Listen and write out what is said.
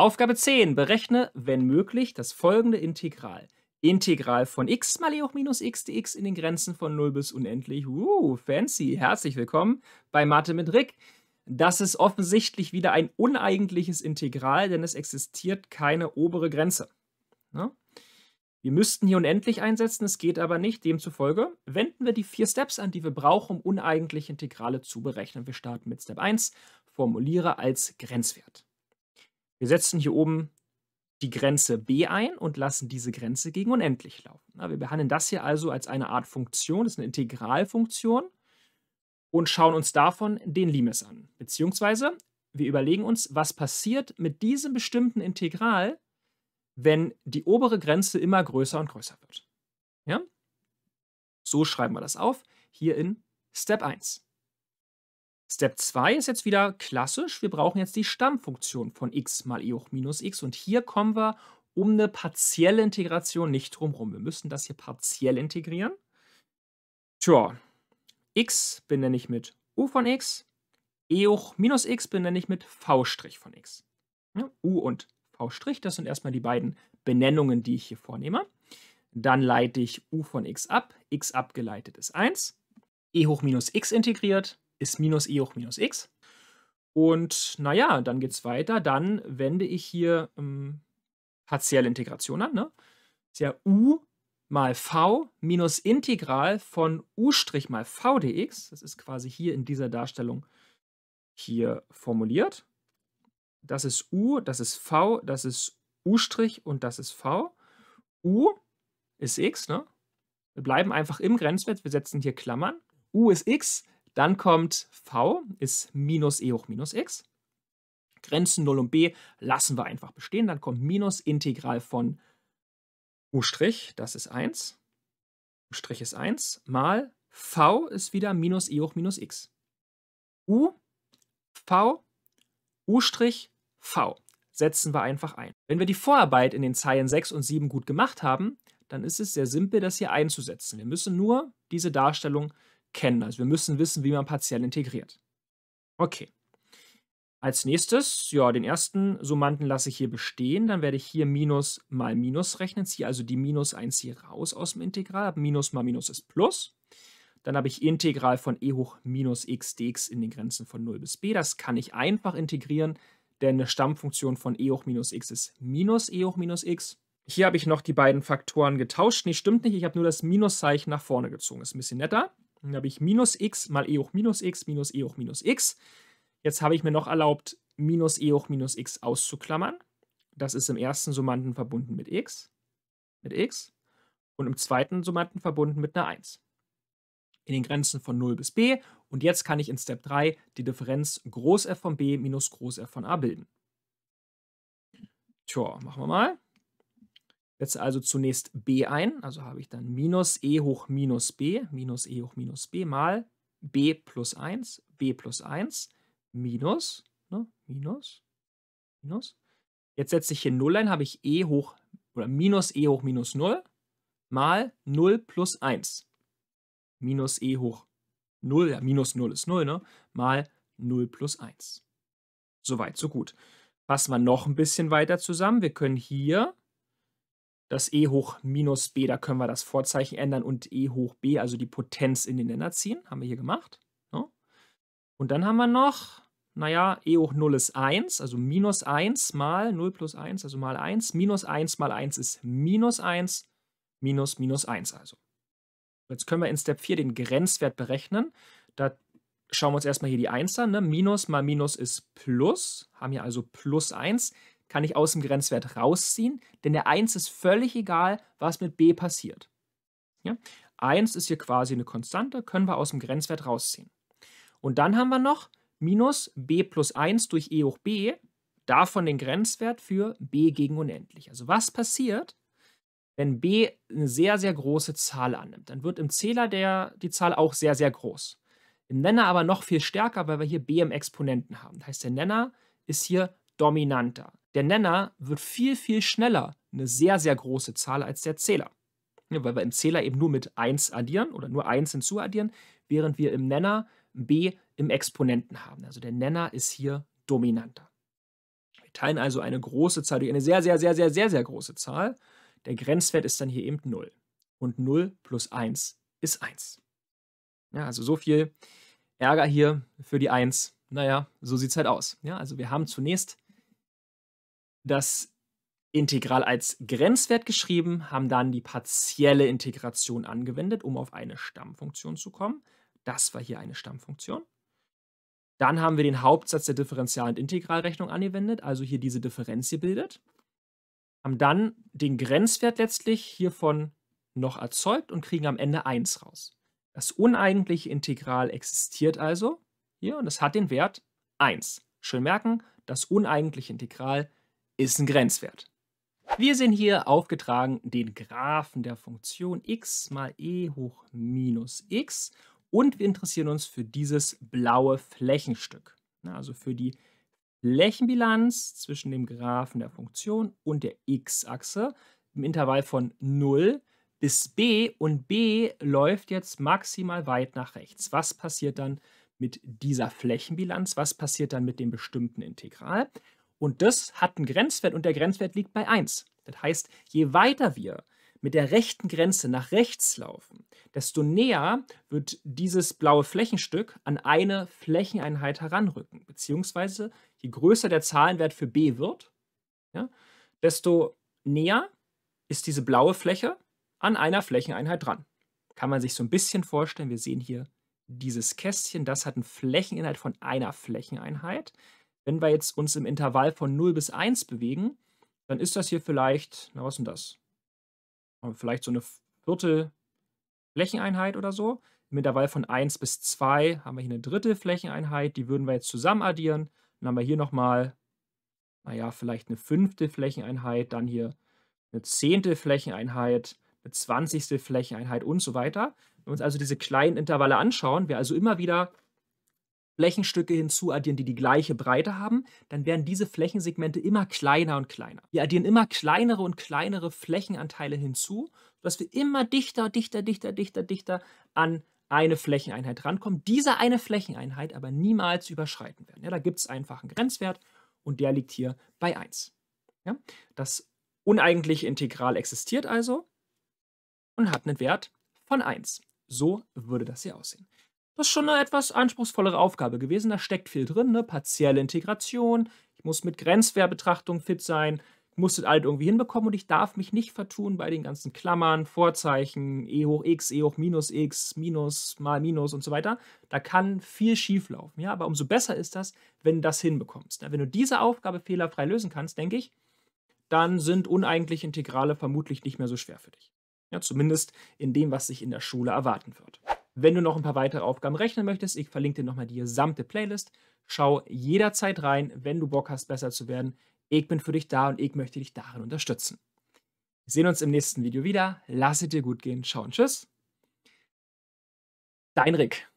Aufgabe 10. Berechne, wenn möglich, das folgende Integral. Integral von x mal e hoch minus x dx in den Grenzen von 0 bis unendlich. Uh, fancy. Herzlich willkommen bei Mathe mit Rick. Das ist offensichtlich wieder ein uneigentliches Integral, denn es existiert keine obere Grenze. Ne? Wir müssten hier unendlich einsetzen, es geht aber nicht. Demzufolge wenden wir die vier Steps an, die wir brauchen, um uneigentliche Integrale zu berechnen. Wir starten mit Step 1, formuliere als Grenzwert. Wir setzen hier oben die Grenze b ein und lassen diese Grenze gegen unendlich laufen. Wir behandeln das hier also als eine Art Funktion, das ist eine Integralfunktion und schauen uns davon den Limes an. Beziehungsweise wir überlegen uns, was passiert mit diesem bestimmten Integral, wenn die obere Grenze immer größer und größer wird. Ja? So schreiben wir das auf, hier in Step 1. Step 2 ist jetzt wieder klassisch. Wir brauchen jetzt die Stammfunktion von x mal e hoch minus x. Und hier kommen wir um eine partielle Integration nicht drumherum. Wir müssen das hier partiell integrieren. Tja, x benenne ich mit u von x, e hoch minus x benenne ich mit v' von x. Ja, u und v', das sind erstmal die beiden Benennungen, die ich hier vornehme. Dann leite ich u von x ab, x abgeleitet ist 1, e hoch minus x integriert, ist minus e hoch minus x. Und naja, dann geht es weiter. Dann wende ich hier ähm, partielle Integration an. Ne? Das ist ja u mal v minus Integral von u' mal v dx. Das ist quasi hier in dieser Darstellung hier formuliert. Das ist u, das ist v, das ist u' und das ist v. u ist x, ne? Wir bleiben einfach im Grenzwert, wir setzen hier Klammern. u ist x, dann kommt v ist minus e hoch minus x. Grenzen 0 und b lassen wir einfach bestehen. Dann kommt minus Integral von u', das ist 1. u' ist 1 mal v ist wieder minus e hoch minus x. u, v, u', v setzen wir einfach ein. Wenn wir die Vorarbeit in den Zeilen 6 und 7 gut gemacht haben, dann ist es sehr simpel, das hier einzusetzen. Wir müssen nur diese Darstellung kennen. Also wir müssen wissen, wie man partiell integriert. Okay. Als nächstes, ja, den ersten Summanden lasse ich hier bestehen. Dann werde ich hier Minus mal Minus rechnen. Ziehe also die Minus 1 hier raus aus dem Integral. Minus mal Minus ist Plus. Dann habe ich Integral von e hoch minus x dx in den Grenzen von 0 bis b. Das kann ich einfach integrieren, denn eine Stammfunktion von e hoch minus x ist minus e hoch minus x. Hier habe ich noch die beiden Faktoren getauscht. Nee, stimmt nicht. Ich habe nur das Minuszeichen nach vorne gezogen. Ist ein bisschen netter. Dann habe ich minus x mal e hoch minus x minus e hoch minus x. Jetzt habe ich mir noch erlaubt, minus e hoch minus x auszuklammern. Das ist im ersten Summanden verbunden mit x, mit x und im zweiten Summanden verbunden mit einer 1. In den Grenzen von 0 bis b und jetzt kann ich in Step 3 die Differenz Groß f von b minus Groß f von a bilden. Tja, machen wir mal. Setze also zunächst b ein, also habe ich dann minus e hoch minus b, minus e hoch minus b mal b plus 1, b plus 1, minus, ne, minus, minus. Jetzt setze ich hier 0 ein, habe ich e hoch, oder minus e hoch minus 0 mal 0 plus 1, minus e hoch 0, ja, minus 0 ist 0, ne, mal 0 plus 1. Soweit, so gut. Fassen wir noch ein bisschen weiter zusammen. Wir können hier das e hoch minus b, da können wir das Vorzeichen ändern und e hoch b, also die Potenz in den Nenner ziehen, haben wir hier gemacht. So. Ne? Und dann haben wir noch, naja, e hoch 0 ist 1, also minus 1 mal 0 plus 1, also mal 1, minus 1 mal 1 ist minus 1, minus minus 1 also. Jetzt können wir in Step 4 den Grenzwert berechnen. Da schauen wir uns erstmal hier die 1 an. Ne? Minus mal Minus ist Plus, haben hier also Plus 1 kann ich aus dem Grenzwert rausziehen, denn der 1 ist völlig egal, was mit b passiert. Ja? 1 ist hier quasi eine Konstante, können wir aus dem Grenzwert rausziehen. Und dann haben wir noch minus b plus 1 durch e hoch b, davon den Grenzwert für b gegen unendlich. Also was passiert, wenn b eine sehr, sehr große Zahl annimmt? Dann wird im Zähler der, die Zahl auch sehr, sehr groß. Im Nenner aber noch viel stärker, weil wir hier b im Exponenten haben. Das heißt, der Nenner ist hier dominanter. Der Nenner wird viel, viel schneller eine sehr, sehr große Zahl als der Zähler. Ja, weil wir im Zähler eben nur mit 1 addieren oder nur 1 hinzuaddieren, während wir im Nenner b im Exponenten haben. Also der Nenner ist hier dominanter. Wir teilen also eine große Zahl durch eine sehr, sehr, sehr, sehr, sehr, sehr große Zahl. Der Grenzwert ist dann hier eben 0. Und 0 plus 1 ist 1. Ja, also so viel Ärger hier für die 1. Naja, so sieht es halt aus. Ja, also wir haben zunächst das Integral als Grenzwert geschrieben, haben dann die partielle Integration angewendet, um auf eine Stammfunktion zu kommen. Das war hier eine Stammfunktion. Dann haben wir den Hauptsatz der Differential- und Integralrechnung angewendet, also hier diese Differenz gebildet. Haben dann den Grenzwert letztlich hiervon noch erzeugt und kriegen am Ende 1 raus. Das uneigentliche Integral existiert also hier und es hat den Wert 1. Schön merken, das uneigentliche Integral existiert ist ein Grenzwert. Wir sehen hier aufgetragen den Graphen der Funktion x mal e hoch minus x und wir interessieren uns für dieses blaue Flächenstück, also für die Flächenbilanz zwischen dem Graphen der Funktion und der x-Achse im Intervall von 0 bis b und b läuft jetzt maximal weit nach rechts. Was passiert dann mit dieser Flächenbilanz? Was passiert dann mit dem bestimmten Integral? Und das hat einen Grenzwert und der Grenzwert liegt bei 1. Das heißt, je weiter wir mit der rechten Grenze nach rechts laufen, desto näher wird dieses blaue Flächenstück an eine Flächeneinheit heranrücken. Beziehungsweise je größer der Zahlenwert für b wird, ja, desto näher ist diese blaue Fläche an einer Flächeneinheit dran. Kann man sich so ein bisschen vorstellen, wir sehen hier dieses Kästchen, das hat einen Flächeninhalt von einer Flächeneinheit wenn wir jetzt uns im Intervall von 0 bis 1 bewegen, dann ist das hier vielleicht, na was denn das? Vielleicht so eine vierte Flächeneinheit oder so. Im Intervall von 1 bis 2 haben wir hier eine dritte Flächeneinheit, die würden wir jetzt zusammen addieren. Dann haben wir hier nochmal, naja, vielleicht eine fünfte Flächeneinheit, dann hier eine zehnte Flächeneinheit, eine zwanzigste Flächeneinheit und so weiter. Wenn wir uns also diese kleinen Intervalle anschauen, wir also immer wieder Flächenstücke hinzuaddieren, die die gleiche Breite haben, dann werden diese Flächensegmente immer kleiner und kleiner. Wir addieren immer kleinere und kleinere Flächenanteile hinzu, sodass wir immer dichter, dichter, dichter, dichter, dichter an eine Flächeneinheit rankommen, diese eine Flächeneinheit aber niemals überschreiten werden. Ja, da gibt es einfach einen Grenzwert und der liegt hier bei 1. Ja, das uneigentliche Integral existiert also und hat einen Wert von 1. So würde das hier aussehen. Das ist schon eine etwas anspruchsvollere Aufgabe gewesen. Da steckt viel drin, ne? Partielle Integration. Ich muss mit Grenzwertbetrachtung fit sein. Ich muss das alles irgendwie hinbekommen und ich darf mich nicht vertun bei den ganzen Klammern, Vorzeichen, e hoch x, e hoch minus x, minus mal minus und so weiter. Da kann viel schief laufen. Ja? Aber umso besser ist das, wenn du das hinbekommst. Ne? Wenn du diese Aufgabe fehlerfrei lösen kannst, denke ich, dann sind uneigentliche Integrale vermutlich nicht mehr so schwer für dich. Ja, zumindest in dem, was sich in der Schule erwarten wird. Wenn du noch ein paar weitere Aufgaben rechnen möchtest, ich verlinke dir nochmal die gesamte Playlist. Schau jederzeit rein, wenn du Bock hast, besser zu werden. Ich bin für dich da und ich möchte dich darin unterstützen. Wir sehen uns im nächsten Video wieder. Lass es dir gut gehen. Ciao und tschüss. Dein Rick.